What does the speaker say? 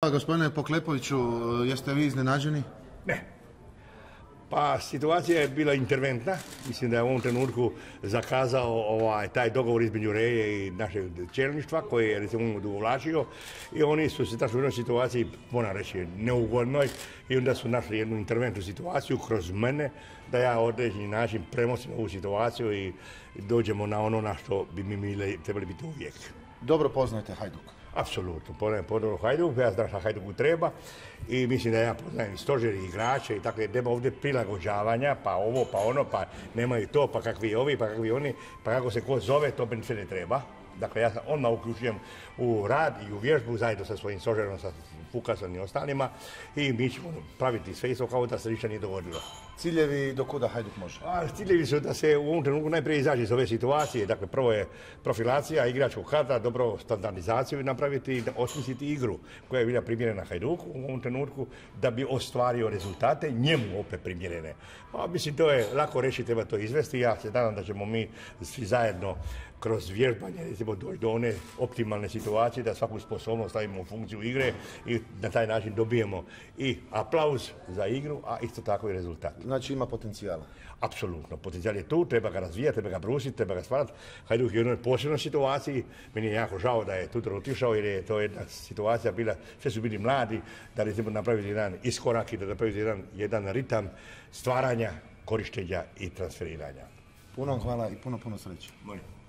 Hvala gospodine Poklepoviću, jeste vi iznenađeni? Ne. Pa situacija je bila interventna, mislim da je u ovom trenutku zakazao ovaj, taj dogovor između Reje i našeg čelništva koji je recimo dugovlačio i oni su se tašli u jednoj situaciji, moram reći, neugodnoj i onda su našli jednu interventnu situaciju kroz mene da ja određeni način premosim ovu situaciju i dođemo na ono na što bi mi trebali biti uvijek dobro poznajete Hajduk. Apsolutno, poznajem podobno Hajduk, ja znam šta Hajduku treba i mislim da ja poznajem i stožer i igrače i tako nema ovdje prilagođavanja, pa ovo, pa ono, pa nema i to, pa kakvi ovi, pa kakvi oni, pa kako se ko zove, to meni ne treba. Dakle, ja se odmah uključujem u rad i u vježbu zajedno sa svojim stožerom, sa Fukasom i ostalima i mi ćemo praviti sve isto kao da se ništa nije dogodilo. Ciljevi do kuda Hajduk može? A, ciljevi su da se u ovom trenutku najprije izađe iz ove situacije. Dakle, prvo je profilacija igračkog hata, dobro standardizaciju napraviti i osmisliti igru koja je bila primjerena Hajduku u ovom trenutku da bi ostvario rezultate njemu opet primjerene. Pa mislim, to je lako reći, treba to izvesti. Ja se nadam da ćemo mi svi zajedno kroz vježbanje doći do one optimalne situacije da svaku sposobnost stavimo u funkciju igre i na taj način dobijemo i aplauz za igru, a isto tako i rezultat znači ima potencijala. Apsolutno, potencijal je tu, treba ga razvijati, treba ga brusiti, treba ga stvarati. Hajduk je u jednoj posebnoj situaciji, meni je jako žao da je Tudor otišao jer je to jedna situacija bila, sve su bili mladi, da li treba napraviti jedan iskorak i da napraviti jedan, ritam stvaranja, korištenja i transferiranja. Puno hvala i puno, puno sreće. Molim.